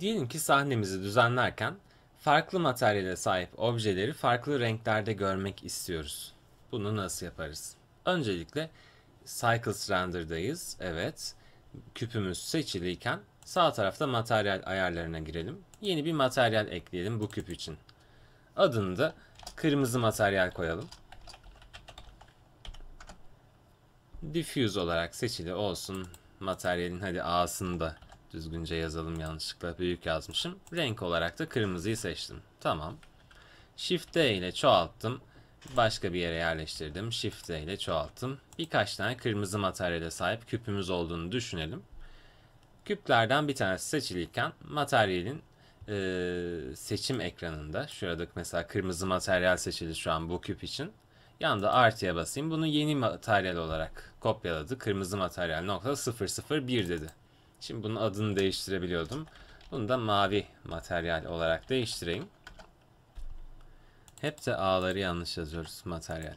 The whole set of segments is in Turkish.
Diyelim ki sahnemizi düzenlerken farklı materyale sahip objeleri farklı renklerde görmek istiyoruz. Bunu nasıl yaparız? Öncelikle Cycles Render'dayız. Evet. Küpümüz seçiliyken sağ tarafta materyal ayarlarına girelim. Yeni bir materyal ekleyelim bu küp için. Adını da kırmızı materyal koyalım. Diffuse olarak seçili olsun. Materyalin hadi A'sını da Düzgünce yazalım yanlışlıkla. Büyük yazmışım. Renk olarak da kırmızıyı seçtim. Tamam. Shift D ile çoğalttım. Başka bir yere yerleştirdim. Shift D ile çoğalttım. Birkaç tane kırmızı materyale sahip küpümüz olduğunu düşünelim. Küplerden bir tanesi seçiliyken materyalin e, seçim ekranında şurada mesela kırmızı materyal seçili şu an bu küp için. Yanında artıya basayım. Bunu yeni materyal olarak kopyaladı. Kırmızı materyal nokta 001 dedi. Şimdi bunun adını değiştirebiliyordum. Bunu da mavi materyal olarak değiştireyim. Hep de A'ları yanlış yazıyoruz materyal.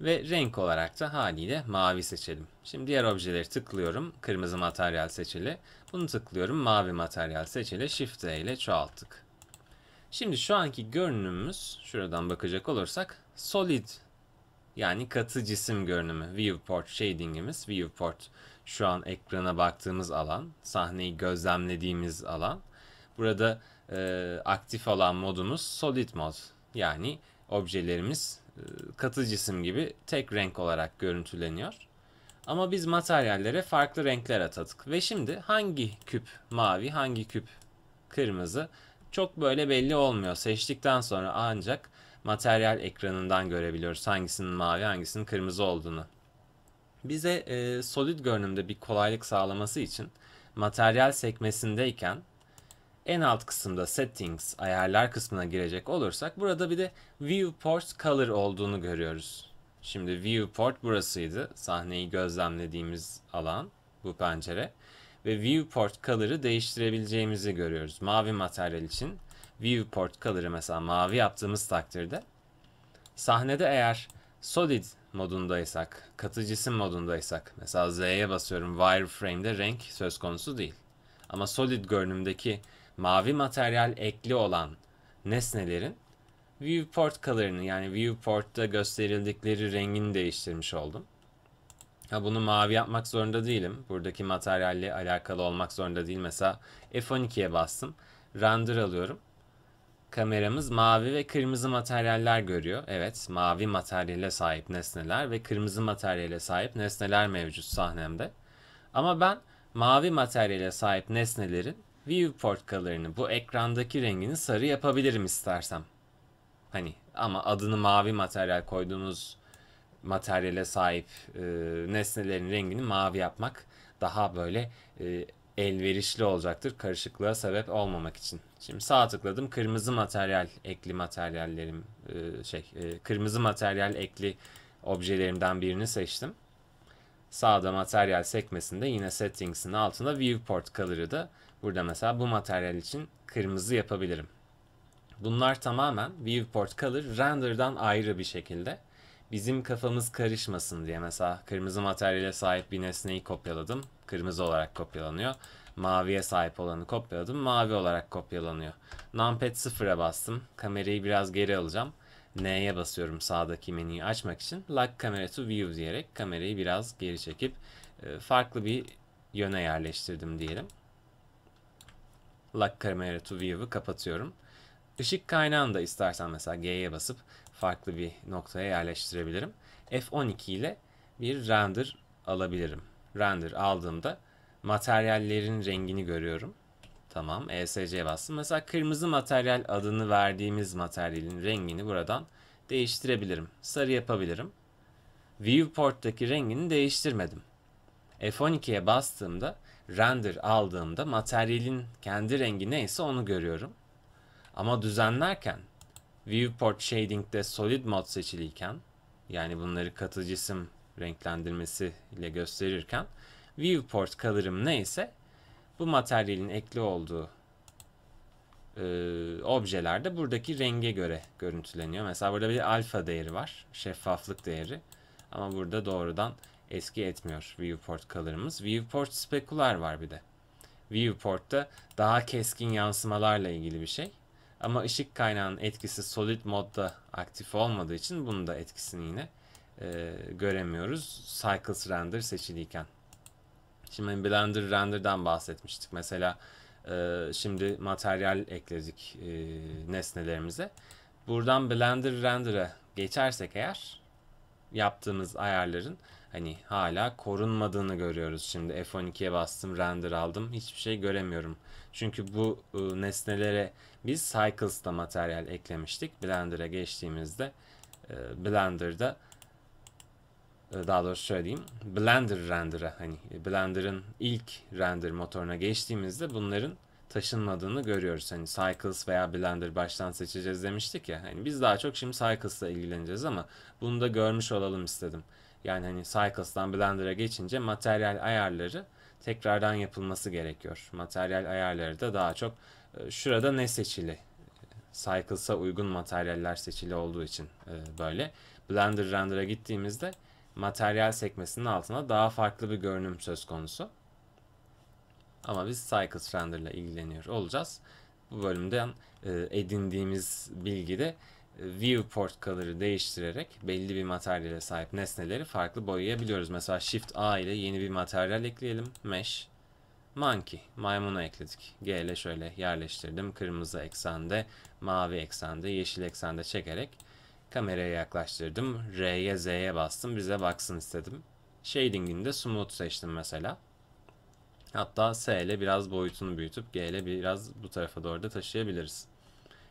Ve renk olarak da haliyle mavi seçelim. Şimdi diğer objeleri tıklıyorum. Kırmızı materyal seçili. Bunu tıklıyorum. Mavi materyal seçili. Shift E ile çoğalttık. Şimdi şu anki görünümümüz şuradan bakacak olursak solid yani katı cisim görünümü. Viewport shading'imiz. Viewport şu an ekrana baktığımız alan, sahneyi gözlemlediğimiz alan. Burada e, aktif olan modumuz solid mod. Yani objelerimiz e, katı cisim gibi tek renk olarak görüntüleniyor. Ama biz materyallere farklı renkler atadık. Ve şimdi hangi küp mavi, hangi küp kırmızı çok böyle belli olmuyor. Seçtikten sonra ancak materyal ekranından görebiliyoruz hangisinin mavi, hangisinin kırmızı olduğunu bize e, solid görünümde bir kolaylık sağlaması için materyal sekmesindeyken en alt kısımda settings ayarlar kısmına girecek olursak burada bir de viewport color olduğunu görüyoruz. Şimdi viewport burasıydı. Sahneyi gözlemlediğimiz alan bu pencere. Ve viewport color'ı değiştirebileceğimizi görüyoruz. Mavi materyal için viewport color'ı mesela mavi yaptığımız takdirde sahnede eğer Solid modundaysak, katı cisim modundaysak, mesela Z'ye basıyorum wireframe'de renk söz konusu değil. Ama solid görünümdeki mavi materyal ekli olan nesnelerin viewport color'ını yani viewport'ta gösterildikleri rengini değiştirmiş oldum. Ha bunu mavi yapmak zorunda değilim. Buradaki materyalle alakalı olmak zorunda değil. Mesela F12'ye bastım. Render alıyorum kameramız mavi ve kırmızı materyaller görüyor. Evet mavi materyale sahip nesneler ve kırmızı materyale sahip nesneler mevcut sahnemde. Ama ben mavi materyale sahip nesnelerin viewport color'ını bu ekrandaki rengini sarı yapabilirim istersem. Hani ama adını mavi materyal koyduğumuz materyale sahip e, nesnelerin rengini mavi yapmak daha böyle e, elverişli olacaktır karışıklığa sebep olmamak için. Şimdi sağ tıkladım kırmızı materyal ekli materyallerim e, şey e, kırmızı materyal ekli objelerimden birini seçtim. Sağda materyal sekmesinde yine settings'in altında viewport color'ı da burada mesela bu materyal için kırmızı yapabilirim. Bunlar tamamen viewport color render'dan ayrı bir şekilde bizim kafamız karışmasın diye mesela kırmızı materyale sahip bir nesneyi kopyaladım Kırmızı olarak kopyalanıyor. Maviye sahip olanı kopyaladım. Mavi olarak kopyalanıyor. Numpad 0'a bastım. Kamerayı biraz geri alacağım. N'ye basıyorum sağdaki menüyü açmak için. Lock Camera to View diyerek kamerayı biraz geri çekip e, farklı bir yöne yerleştirdim diyelim. Lock Camera to View'u kapatıyorum. Işık kaynağını da istersen mesela G'ye basıp farklı bir noktaya yerleştirebilirim. F12 ile bir render alabilirim render aldığımda materyallerin rengini görüyorum. Tamam ESC'ye bastım. Mesela kırmızı materyal adını verdiğimiz materyalin rengini buradan değiştirebilirim. Sarı yapabilirim. Viewport'taki rengini değiştirmedim. F12'ye bastığımda render aldığımda materyalin kendi rengi neyse onu görüyorum. Ama düzenlerken Viewport Shading'de Solid Mode seçiliyken yani bunları katı cisim renklendirmesi ile gösterirken viewport color'ım neyse bu materyalin ekli olduğu e, objelerde buradaki renge göre görüntüleniyor. Mesela burada bir alfa değeri var. Şeffaflık değeri. Ama burada doğrudan eski etmiyor viewport color'ımız. Viewport specular var bir de. Viewport'ta daha keskin yansımalarla ilgili bir şey. Ama ışık kaynağının etkisi solid modda aktif olmadığı için bunun da etkisini yine e, göremiyoruz. Cycles render seçiliyken. Şimdi hani Blender render'dan bahsetmiştik. Mesela e, şimdi materyal ekledik e, nesnelerimize. Buradan Blender render'a geçersek eğer yaptığımız ayarların hani hala korunmadığını görüyoruz. Şimdi F12'ye bastım, render aldım. Hiçbir şey göremiyorum. Çünkü bu e, nesnelere biz Cycles'da materyal eklemiştik. Blender'a geçtiğimizde e, Blender'da ee, daha doğrusu söyleyeyim, Blender render'a hani e, Blender'ın ilk render motoruna geçtiğimizde bunların taşınmadığını görüyoruz. Hani Cycles veya Blender baştan seçeceğiz demiştik ya. Hani biz daha çok şimdi Cycles'la ilgileneceğiz ama bunu da görmüş olalım istedim. Yani hani cycles'tan Blender'a geçince materyal ayarları tekrardan yapılması gerekiyor. Materyal ayarları da daha çok e, şurada ne seçili? Cycles'a uygun materyaller seçili olduğu için e, böyle. Blender Render'a gittiğimizde materyal sekmesinin altına daha farklı bir görünüm söz konusu. Ama biz Cycles Render ile ilgileniyor olacağız. Bu bölümden e, edindiğimiz bilgide e, viewport color'ı değiştirerek belli bir materyale sahip nesneleri farklı boyayabiliyoruz. Mesela Shift A ile yeni bir materyal ekleyelim. Mesh. Monkey. Maymunu ekledik. G ile şöyle yerleştirdim. Kırmızı eksende, mavi eksende, yeşil eksende çekerek Kameraya yaklaştırdım. R'ye Z'ye bastım. Bize baksın istedim. Shading'inde smooth seçtim mesela. Hatta S ile biraz boyutunu büyütüp G ile biraz bu tarafa doğru da taşıyabiliriz.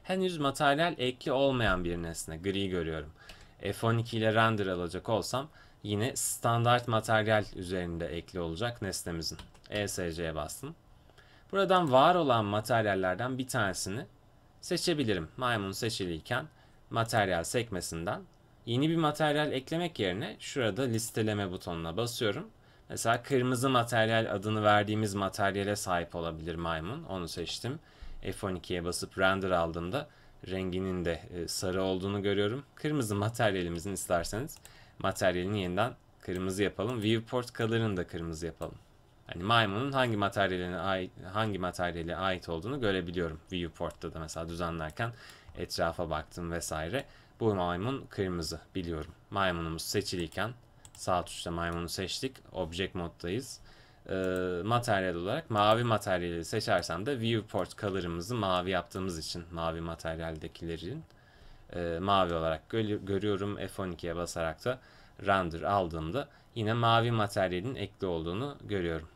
Henüz materyal ekli olmayan bir nesne. Gri görüyorum. F12 ile render alacak olsam yine standart materyal üzerinde ekli olacak nesnemizin. ESC'ye bastım. Buradan var olan materyallerden bir tanesini seçebilirim. Maymun seçiliyken materyal sekmesinden yeni bir materyal eklemek yerine şurada listeleme butonuna basıyorum. Mesela kırmızı materyal adını verdiğimiz materyale sahip olabilir maymun. Onu seçtim. F12'ye basıp render aldığımda renginin de e, sarı olduğunu görüyorum. Kırmızı materyalimizin isterseniz materyalini yeniden kırmızı yapalım. Viewport color'ını da kırmızı yapalım. Hani maymunun hangi materyaline ait, hangi materyale ait olduğunu görebiliyorum. Viewport'ta da mesela düzenlerken Etrafa baktım vesaire. Bu maymun kırmızı biliyorum. Maymunumuz seçiliyken sağ tuşta maymunu seçtik. Object moddayız. Ee, materyal olarak mavi materyali seçersem de viewport color'ımızı mavi yaptığımız için mavi materyaldekilerin e, mavi olarak görüyorum. F12'ye basarak da render aldığımda yine mavi materyalin ekli olduğunu görüyorum.